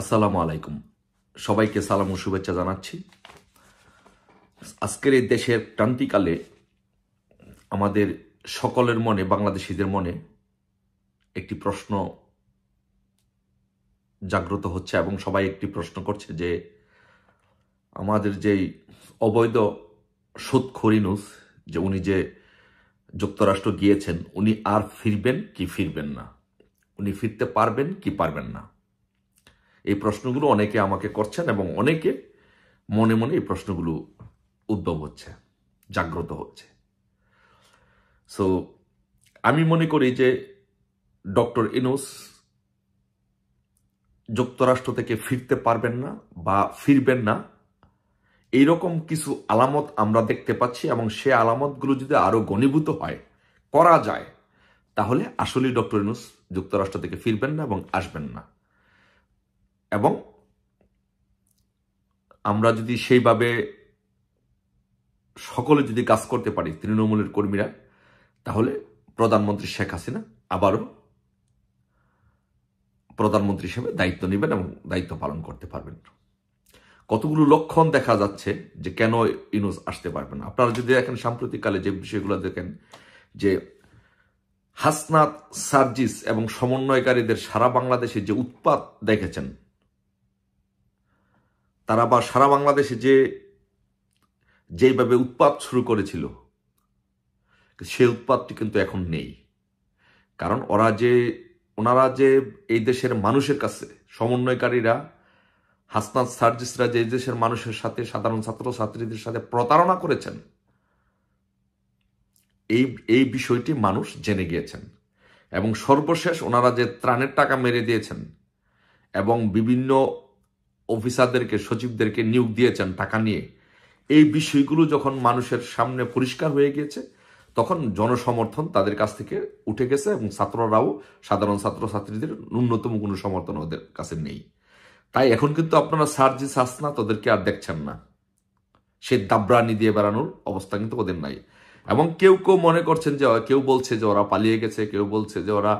আসসালামু আলাইকুম সবাইকে সালাম ও শুভেচ্ছা জানাচ্ছি আজকের এই দেশের ক্রান্তিকালে আমাদের সকলের মনে বাংলাদেশিদের মনে একটি প্রশ্ন জাগ্রত হচ্ছে এবং সবাই একটি প্রশ্ন করছে যে আমাদের যেই অবৈধ সুৎখরি খরিনুস যে উনি যে যুক্তরাষ্ট্র গিয়েছেন উনি আর ফিরবেন কি ফিরবেন না উনি ফিরতে পারবেন কি পারবেন না এই প্রশ্নগুলো অনেকে আমাকে করছেন এবং অনেকে মনে মনে এই প্রশ্নগুলো উদ্ভব হচ্ছে জাগ্রত হচ্ছে সো আমি মনে করি যে ডক্টর ইনুস যুক্তরাষ্ট্র থেকে ফিরতে পারবেন না বা ফিরবেন না এইরকম কিছু আলামত আমরা দেখতে পাচ্ছি এবং সে আলামতগুলো যদি আরও ঘনীভূত হয় করা যায় তাহলে আসলেই ডক্টর ইনুস যুক্তরাষ্ট্র থেকে ফিরবেন না এবং আসবেন না এবং আমরা যদি সেইভাবে সকলে যদি কাজ করতে পারি তৃণমূলের কর্মীরা তাহলে প্রধানমন্ত্রী শেখ হাসিনা আবারও প্রধানমন্ত্রী হিসেবে দায়িত্ব নেবেন এবং দায়িত্ব পালন করতে পারবেন কতগুলো লক্ষণ দেখা যাচ্ছে যে কেন ইউনুস আসতে পারবেন না আপনারা যদি দেখেন সাম্প্রতিককালে যে বিষয়গুলো দেখেন যে হাসনাত সার্জিস এবং সমন্বয়কারীদের সারা বাংলাদেশে যে উৎপাত দেখেছেন তারা বা সারা বাংলাদেশে যে যেইভাবে উৎপাত শুরু করেছিল সেই উৎপাতটি কিন্তু এখন নেই কারণ ওরা যে ওনারা যে এই দেশের মানুষের কাছে সমন্বয়কারীরা হাসনাত সার্জিসরা যে দেশের মানুষের সাথে সাধারণ ছাত্র ছাত্রীদের সাথে প্রতারণা করেছেন এই এই বিষয়টি মানুষ জেনে গিয়েছেন এবং সর্বশেষ ওনারা যে ত্রাণের টাকা মেরে দিয়েছেন এবং বিভিন্ন অফিসারদেরকে সচিবদেরকে নিয়োগ দিয়েছেন টাকা নিয়ে এই বিষয়গুলো যখন মানুষের সামনে পরিষ্কার হয়ে গিয়েছে তখন জনসমর্থন তাদের কাছ থেকে উঠে গেছে এবং ছাত্ররাও সাধারণ ছাত্রছাত্রীদের ন্যূনতম কোনো সমর্থন ওদের কাছে নেই তাই এখন কিন্তু আপনারা সার্জি সাসনা তাদেরকে আর দেখছেন না সে দাবরানি দিয়ে বেড়ানোর অবস্থা কিন্তু ওদের নাই এবং কেউ কেউ মনে করছেন যে কেউ বলছে যে ওরা পালিয়ে গেছে কেউ বলছে যে ওরা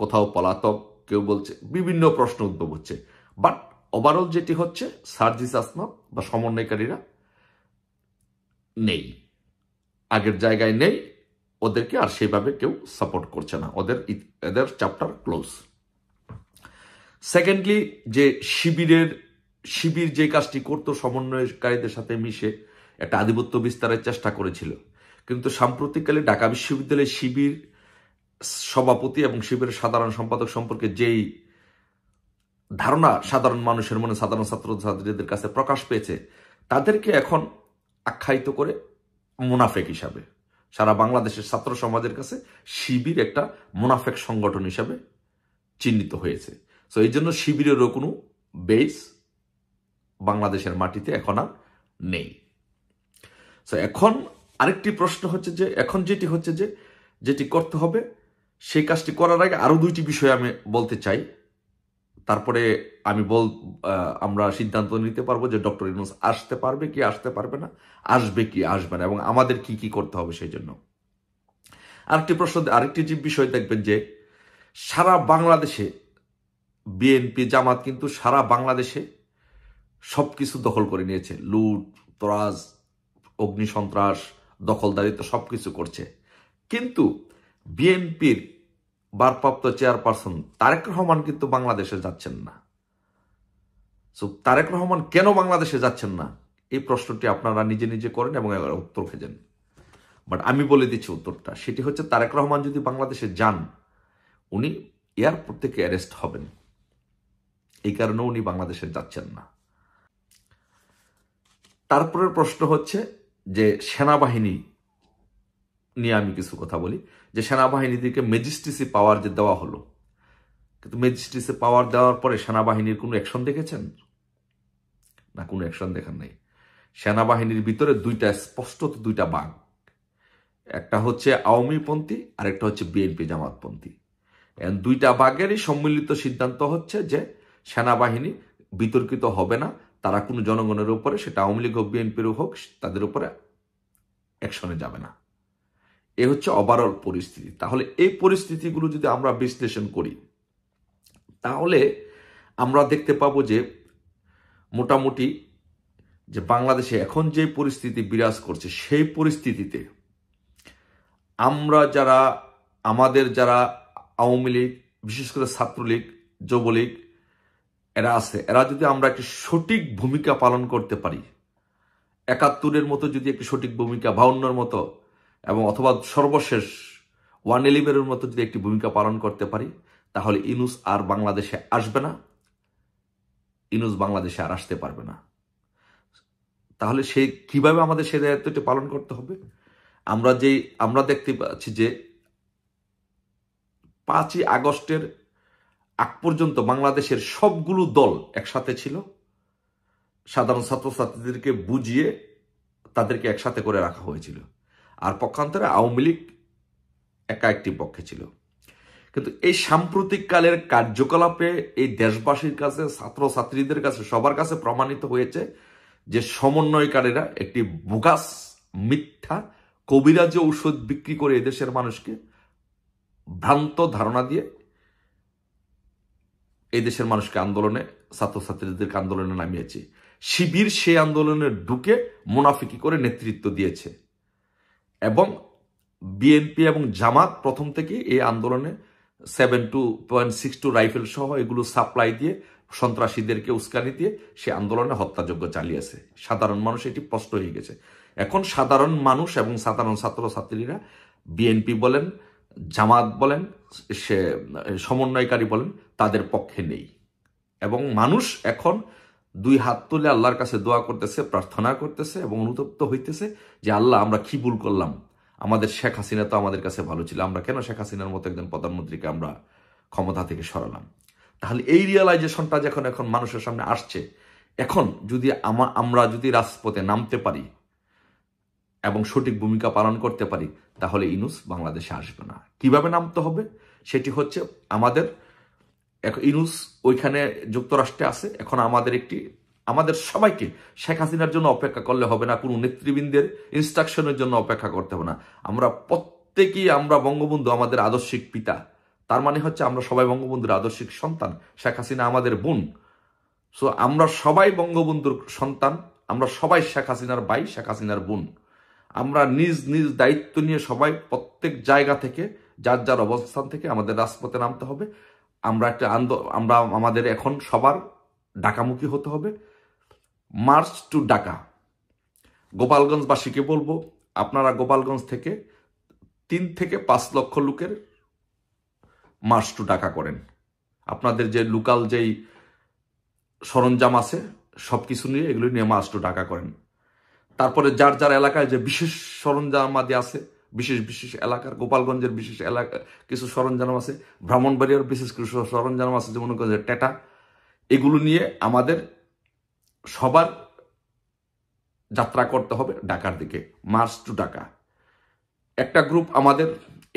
কোথাও পলাতক কেউ বলছে বিভিন্ন প্রশ্ন উদ্ভব হচ্ছে বাট ওভারঅল যেটি হচ্ছে সার্জিস আসমা বা সমন্বয়কারীরা নেই আগের জায়গায় নেই ওদেরকে আর সেভাবে কেউ সাপোর্ট করছে না ওদের এদের চ্যাপ্টার ক্লোজ সেকেন্ডলি যে শিবিরের শিবির যে কাজটি করত সমন্বয়কারীদের সাথে মিশে একটা আধিপত্য বিস্তারের চেষ্টা করেছিল কিন্তু সাম্প্রতিককালে ঢাকা বিশ্ববিদ্যালয়ে শিবির সভাপতি এবং শিবিরের সাধারণ সম্পাদক সম্পর্কে যেই ধারণা সাধারণ মানুষের মনে সাধারণ ছাত্র ছাত্রীদের কাছে প্রকাশ পেয়েছে তাদেরকে এখন আখ্যায়িত করে মুনাফেক হিসাবে সারা বাংলাদেশের ছাত্র সমাজের কাছে শিবির একটা মুনাফেক সংগঠন হিসাবে চিহ্নিত হয়েছে সো এই জন্য শিবিরেরও কোনো বেস বাংলাদেশের মাটিতে এখন আর নেই সো এখন আরেকটি প্রশ্ন হচ্ছে যে এখন যেটি হচ্ছে যে যেটি করতে হবে সেই কাজটি করার আগে আরও দুইটি বিষয় আমি বলতে চাই তারপরে আমি বল আমরা সিদ্ধান্ত নিতে পারবো যে ডক্টর ইউনুস আসতে পারবে কি আসতে পারবে না আসবে কি আসবে না এবং আমাদের কি কি করতে হবে সেই জন্য আরেকটি প্রশ্ন আরেকটি যে বিষয় দেখবেন যে সারা বাংলাদেশে বিএনপি জামাত কিন্তু সারা বাংলাদেশে সব কিছু দখল করে নিয়েছে লুট তরাজ অগ্নিসন্ত্রাস দখলদারিত্ব সব কিছু করছে কিন্তু বিএনপির ভারপ্রাপ্ত চেয়ারপারসন তারেক রহমান কিন্তু বাংলাদেশে যাচ্ছেন না সো তারেক রহমান কেন বাংলাদেশে যাচ্ছেন না এই প্রশ্নটি আপনারা নিজে নিজে করেন এবং উত্তর খেজেন বাট আমি বলে দিচ্ছি উত্তরটা সেটি হচ্ছে তারেক রহমান যদি বাংলাদেশে যান উনি এয়ারপোর্ট থেকে অ্যারেস্ট হবেন এই কারণে উনি বাংলাদেশে যাচ্ছেন না তারপরের প্রশ্ন হচ্ছে যে সেনাবাহিনী নিয়ে আমি কিছু কথা বলি যে সেনাবাহিনীদেরকে ম্যাজিস্ট্রেসি পাওয়ার যে দেওয়া হলো কিন্তু ম্যাজিস্ট্রেসি পাওয়ার দেওয়ার পরে সেনাবাহিনীর কোনো অ্যাকশন দেখেছেন না কোনো অ্যাকশন দেখার নেই সেনাবাহিনীর ভিতরে দুইটা স্পষ্টত দুইটা বাঘ একটা হচ্ছে আওয়ামীপন্থী আর একটা হচ্ছে বিএনপি জামাতপন্থী দুইটা বাঘেরই সম্মিলিত সিদ্ধান্ত হচ্ছে যে সেনাবাহিনী বিতর্কিত হবে না তারা কোনো জনগণের উপরে সেটা আওয়ামী লীগ হোক বিএনপির হোক তাদের উপরে অ্যাকশনে যাবে না এ হচ্ছে ওভারঅল পরিস্থিতি তাহলে এই পরিস্থিতিগুলো যদি আমরা বিশ্লেষণ করি তাহলে আমরা দেখতে পাবো যে মোটামুটি যে বাংলাদেশে এখন যে পরিস্থিতি বিরাজ করছে সেই পরিস্থিতিতে আমরা যারা আমাদের যারা আওয়ামী লীগ বিশেষ করে ছাত্রলীগ যুবলীগ এরা আছে এরা যদি আমরা একটি সঠিক ভূমিকা পালন করতে পারি একাত্তরের মতো যদি একটি সঠিক ভূমিকা বাউন্নর মতো এবং অথবা সর্বশেষ ওয়ান এলিভেনের মতো যদি একটি ভূমিকা পালন করতে পারি তাহলে ইনুস আর বাংলাদেশে আসবে না ইনুস বাংলাদেশে আর আসতে পারবে না তাহলে সে কিভাবে আমাদের সেই দায়িত্বটি পালন করতে হবে আমরা যে আমরা দেখতে পাচ্ছি যে পাঁচই আগস্টের আগ পর্যন্ত বাংলাদেশের সবগুলো দল একসাথে ছিল সাধারণ ছাত্রছাত্রীদেরকে বুঝিয়ে তাদেরকে একসাথে করে রাখা হয়েছিল আর পক্ষান্তরে আওয়ামী লীগ একা একটি পক্ষে ছিল কিন্তু এই সাম্প্রতিককালের কার্যকলাপে এই দেশবাসীর কাছে ছাত্রছাত্রীদের কাছে সবার কাছে প্রমাণিত হয়েছে যে সমন্বয়কারীরা একটি বুগাস মিথ্যা কবিরাজ ঔষধ বিক্রি করে এদেশের মানুষকে ভ্রান্ত ধারণা দিয়ে দেশের মানুষকে আন্দোলনে ছাত্রছাত্রীদেরকে আন্দোলনে নামিয়েছে শিবির সে আন্দোলনে ঢুকে মুনাফিকি করে নেতৃত্ব দিয়েছে এবং বিএনপি এবং জামাত প্রথম থেকে এই আন্দোলনে seven two point six two rifle সহ এগুলো সাপ্লাই দিয়ে সন্ত্রাসীদেরকে উস্কানি দিয়ে সে আন্দোলনে হত্যাযজ্ঞ চালিয়েছে সাধারণ মানুষ এটি স্পষ্ট হয়ে গেছে এখন সাধারণ মানুষ এবং সাধারণ ছাত্রছাত্রীরা বিএনপি বলেন জামাত বলেন সে সমন্বয়কারী বলেন তাদের পক্ষে নেই এবং মানুষ এখন দুই হাত তুলে আল্লাহর কাছে দোয়া করতেছে প্রার্থনা করতেছে এবং অনুতপ্ত হইতেছে যে আল্লাহ আমরা কি ভুল করলাম আমাদের শেখ হাসিনা তো আমাদের কাছে ভালো ছিল আমরা কেন শেখ হাসিনার মতো একজন প্রধানমন্ত্রীকে আমরা ক্ষমতা থেকে সরালাম তাহলে এই রিয়েলাইজেশনটা যখন এখন মানুষের সামনে আসছে এখন যদি আমরা যদি রাজপথে নামতে পারি এবং সঠিক ভূমিকা পালন করতে পারি তাহলে ইনুস বাংলাদেশে আসবে না কিভাবে নামতে হবে সেটি হচ্ছে আমাদের ইনুস ওইখানে যুক্তরাষ্ট্রে আছে এখন আমাদের একটি আমাদের সবাইকে শেখ হাসিনার জন্য অপেক্ষা করলে হবে না কোনো নেতৃবৃন্দের ইনস্ট্রাকশনের জন্য অপেক্ষা করতে হবে না আমরা প্রত্যেকেই আমরা বঙ্গবন্ধু আমাদের আদর্শিক পিতা তার মানে হচ্ছে আমরা সবাই বঙ্গবন্ধুর আদর্শিক সন্তান শেখ হাসিনা আমাদের বোন সো আমরা সবাই বঙ্গবন্ধুর সন্তান আমরা সবাই শেখ হাসিনার ভাই শেখ হাসিনার বোন আমরা নিজ নিজ দায়িত্ব নিয়ে সবাই প্রত্যেক জায়গা থেকে যার যার অবস্থান থেকে আমাদের রাজপথে নামতে হবে আমরা একটা আমরা আমাদের এখন সবার ডাকামুখী হতে হবে মার্চ টু ডাকা গোপালগঞ্জবাসীকে বলবো আপনারা গোপালগঞ্জ থেকে তিন থেকে পাঁচ লক্ষ লোকের মার্চ টু ডাকা করেন আপনাদের যে লোকাল যেই সরঞ্জাম আছে সব কিছু নিয়ে এগুলো নিয়ে মার্চ টু ডাকা করেন তারপরে যার যার এলাকায় যে বিশেষ সরঞ্জাম আদি আছে বিশেষ বিশেষ এলাকার গোপালগঞ্জের বিশেষ এলাকা কিছু সরঞ্জাম আছে ব্রাহ্মণবাড়িয়ার বিশেষ কিছু সরঞ্জাম আছে যেমন মনে টেটা এগুলো নিয়ে আমাদের সবার যাত্রা করতে হবে ঢাকার দিকে মার্চ টু ঢাকা একটা গ্রুপ আমাদের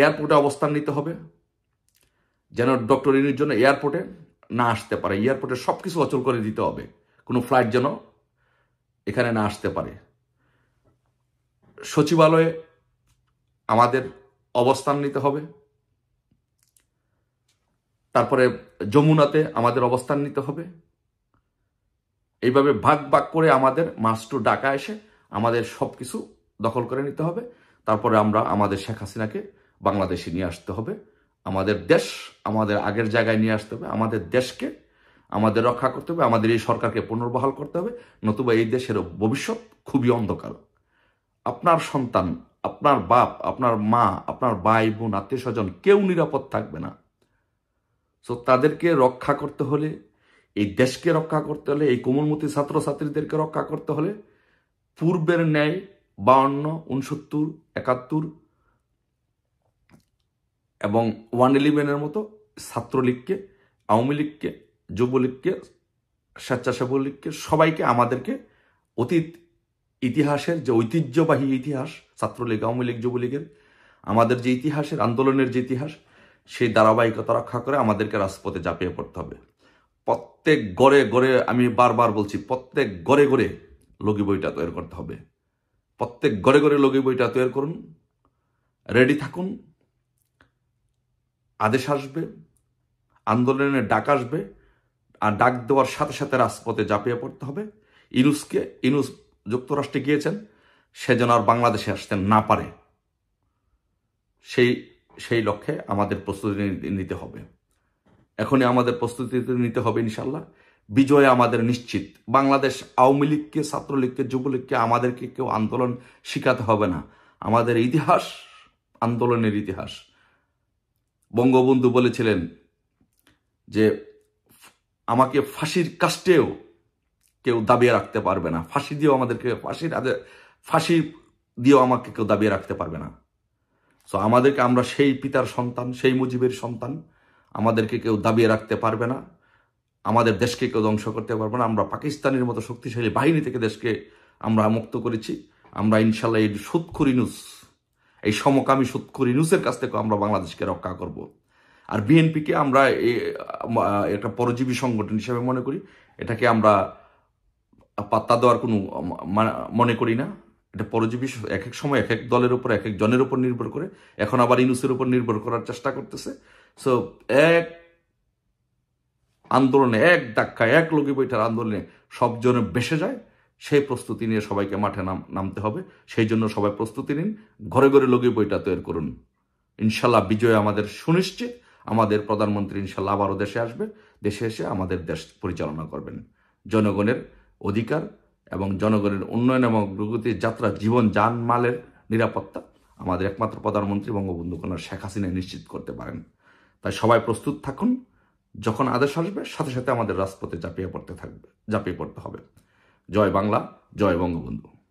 এয়ারপোর্টে অবস্থান নিতে হবে যেন ডক্টর ইনির জন্য এয়ারপোর্টে না আসতে পারে এয়ারপোর্টে সব কিছু অচল করে দিতে হবে কোনো ফ্লাইট যেন এখানে না আসতে পারে সচিবালয়ে আমাদের অবস্থান নিতে হবে তারপরে যমুনাতে আমাদের অবস্থান নিতে হবে এইভাবে ভাগ ভাগ করে আমাদের মাস্টু ডাকা এসে আমাদের সব কিছু দখল করে নিতে হবে তারপরে আমরা আমাদের শেখ হাসিনাকে বাংলাদেশে নিয়ে আসতে হবে আমাদের দেশ আমাদের আগের জায়গায় নিয়ে আসতে হবে আমাদের দেশকে আমাদের রক্ষা করতে হবে আমাদের এই সরকারকে পুনর্বহাল করতে হবে নতুবা এই দেশের ভবিষ্যৎ খুবই অন্ধকার আপনার সন্তান আপনার বাপ আপনার মা আপনার ভাই বোন আত্মীয় স্বজন কেউ নিরাপদ থাকবে না সো তাদেরকে রক্ষা করতে হলে এই দেশকে রক্ষা করতে হলে এই কোমলমতি ছাত্রছাত্রীদেরকে রক্ষা করতে হলে পূর্বের ন্যায় বাউন্ন উনসত্তর একাত্তর এবং ওয়ান ইলেভেনের মতো ছাত্রলীগকে আওয়ামী লীগকে যুবলীগকে স্বেচ্ছাসেবলীগকে সবাইকে আমাদেরকে অতীত ইতিহাসের যে ঐতিহ্যবাহী ইতিহাস ছাত্রলীগ আওয়ামী লীগ যুবলীগের আমাদের যে ইতিহাসের আন্দোলনের যে ইতিহাস সেই ধারাবাহিকতা রক্ষা করে আমাদেরকে রাজপথে ঝাঁপিয়ে পড়তে হবে প্রত্যেক গড়ে গড়ে আমি বারবার বলছি প্রত্যেক গড়ে গড়ে লগি বইটা তৈরি করতে হবে প্রত্যেক গড়ে গড়ে লগি বইটা তৈরি করুন রেডি থাকুন আদেশ আসবে আন্দোলনের ডাক আসবে আর ডাক দেওয়ার সাথে সাথে রাজপথে ঝাঁপিয়ে পড়তে হবে ইনুসকে ইনুস যুক্তরাষ্ট্রে গিয়েছেন সে যেন আর বাংলাদেশে আসতে না পারে সেই সেই লক্ষ্যে আমাদের প্রস্তুতি নিতে হবে এখনই আমাদের প্রস্তুতি নিতে হবে ইনশাল্লাহ বিজয় আমাদের নিশ্চিত বাংলাদেশ আওয়ামী লীগকে ছাত্রলীগকে যুবলীগকে আমাদেরকে কেউ আন্দোলন শিখাতে হবে না আমাদের ইতিহাস আন্দোলনের ইতিহাস বঙ্গবন্ধু বলেছিলেন যে আমাকে ফাঁসির কাস্টেও কেউ দাবিয়ে রাখতে পারবে না ফাঁসি দিয়েও আমাদেরকে ফাঁসি ফাঁসি দিয়েও আমাকে কেউ দাবিয়ে রাখতে পারবে না সো আমাদেরকে আমরা সেই পিতার সন্তান সেই মুজিবের সন্তান আমাদেরকে কেউ দাবিয়ে রাখতে পারবে না আমাদের দেশকে কেউ ধ্বংস করতে পারবে না আমরা পাকিস্তানের মতো শক্তিশালী বাহিনী থেকে দেশকে আমরা মুক্ত করেছি আমরা ইনশাল্লাহ এই সুৎখুরিনুস এই সমকামী সুৎখুরিনুসের কাছ থেকে আমরা বাংলাদেশকে রক্ষা করব। আর বিএনপিকে আমরা একটা পরজীবী সংগঠন হিসেবে মনে করি এটাকে আমরা পাত্তা দেওয়ার কোনো মনে করি না এটা পরজীবী এক এক সময় এক এক দলের উপর এক এক জনের উপর নির্ভর করে এখন আবার ইনুসের উপর নির্ভর করার চেষ্টা করতেছে সো এক আন্দোলনে এক ডাক্কা এক লগি বৈঠার আন্দোলনে সব জনে বেসে যায় সেই প্রস্তুতি নিয়ে সবাইকে মাঠে নাম নামতে হবে সেই জন্য সবাই প্রস্তুতি নিন ঘরে ঘরে লগি বইটা তৈরি করুন ইনশাল্লাহ বিজয় আমাদের সুনিশ্চিত আমাদের প্রধানমন্ত্রী ইনশাল্লাহ আবারও দেশে আসবে দেশে এসে আমাদের দেশ পরিচালনা করবেন জনগণের অধিকার এবং জনগণের উন্নয়ন এবং অগ্রগতির যাত্রা জীবন যান মালের নিরাপত্তা আমাদের একমাত্র প্রধানমন্ত্রী বঙ্গবন্ধু কন্যা শেখ হাসিনা নিশ্চিত করতে পারেন তাই সবাই প্রস্তুত থাকুন যখন আদেশ আসবে সাথে সাথে আমাদের রাজপথে ঝাঁপিয়ে পড়তে থাকবে ঝাঁপিয়ে পড়তে হবে জয় বাংলা জয় বঙ্গবন্ধু